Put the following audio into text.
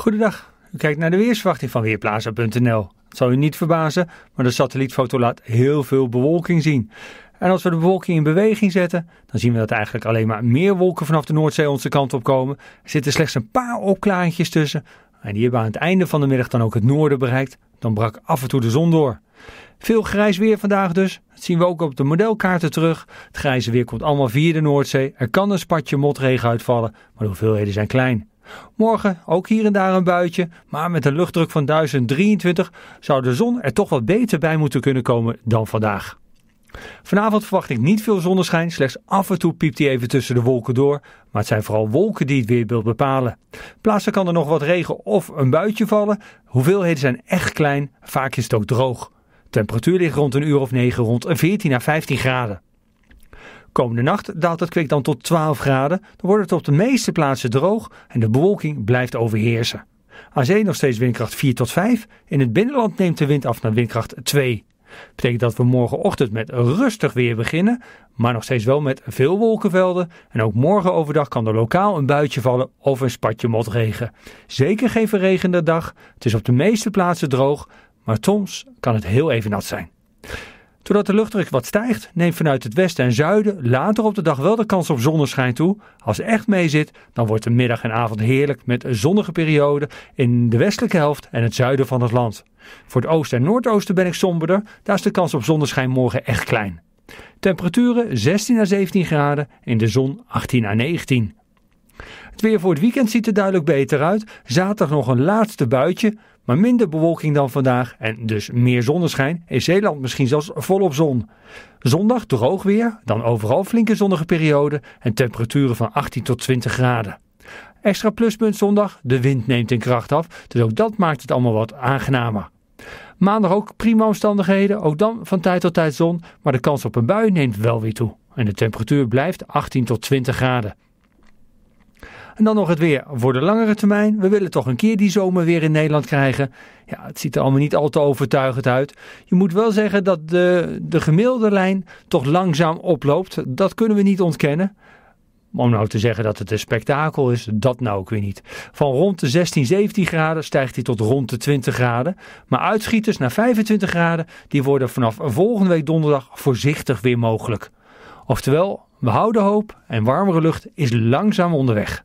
Goedendag, u kijkt naar de weersverwachting van Weerplaza.nl. Het zal u niet verbazen, maar de satellietfoto laat heel veel bewolking zien. En als we de bewolking in beweging zetten, dan zien we dat eigenlijk alleen maar meer wolken vanaf de Noordzee onze kant op komen. Er zitten slechts een paar opklaantjes tussen. En die hebben aan het einde van de middag dan ook het noorden bereikt. Dan brak af en toe de zon door. Veel grijs weer vandaag dus. Dat zien we ook op de modelkaarten terug. Het grijze weer komt allemaal via de Noordzee. Er kan een spatje motregen uitvallen, maar de hoeveelheden zijn klein. Morgen ook hier en daar een buitje, maar met een luchtdruk van 1023 zou de zon er toch wat beter bij moeten kunnen komen dan vandaag. Vanavond verwacht ik niet veel zonneschijn, slechts af en toe piept hij even tussen de wolken door. Maar het zijn vooral wolken die het weerbeeld bepalen. Plaatsen kan er nog wat regen of een buitje vallen. Hoeveelheden zijn echt klein, vaak is het ook droog. Temperatuur ligt rond een uur of negen rond een 14 à 15 graden. Komende nacht daalt het kwik dan tot 12 graden. Dan wordt het op de meeste plaatsen droog en de bewolking blijft overheersen. Aan zee nog steeds windkracht 4 tot 5. In het binnenland neemt de wind af naar windkracht 2. Betekent dat we morgenochtend met rustig weer beginnen, maar nog steeds wel met veel wolkenvelden. En ook morgen overdag kan er lokaal een buitje vallen of een spatje motregen. Zeker geen verregende dag. Het is op de meeste plaatsen droog, maar soms kan het heel even nat zijn. Doordat de luchtdruk wat stijgt, neemt vanuit het westen en zuiden later op de dag wel de kans op zonneschijn toe. Als het echt mee zit, dan wordt de middag en avond heerlijk met een zonnige periode in de westelijke helft en het zuiden van het land. Voor het oosten en noordoosten ben ik somberder, daar is de kans op zonneschijn morgen echt klein. Temperaturen 16 à 17 graden, in de zon 18 à 19. Het weer voor het weekend ziet er duidelijk beter uit. Zaterdag nog een laatste buitje, maar minder bewolking dan vandaag en dus meer zonneschijn. In Zeeland misschien zelfs volop zon. Zondag droog weer, dan overal flinke zonnige periode en temperaturen van 18 tot 20 graden. Extra pluspunt zondag, de wind neemt in kracht af, dus ook dat maakt het allemaal wat aangenamer. Maandag ook prima omstandigheden, ook dan van tijd tot tijd zon, maar de kans op een bui neemt wel weer toe. En de temperatuur blijft 18 tot 20 graden. En dan nog het weer voor de langere termijn. We willen toch een keer die zomer weer in Nederland krijgen. Ja, het ziet er allemaal niet al te overtuigend uit. Je moet wel zeggen dat de, de gemiddelde lijn toch langzaam oploopt. Dat kunnen we niet ontkennen. Om nou te zeggen dat het een spektakel is, dat nou ook weer niet. Van rond de 16, 17 graden stijgt hij tot rond de 20 graden. Maar uitschieters naar 25 graden, die worden vanaf volgende week donderdag voorzichtig weer mogelijk. Oftewel, we houden hoop en warmere lucht is langzaam onderweg.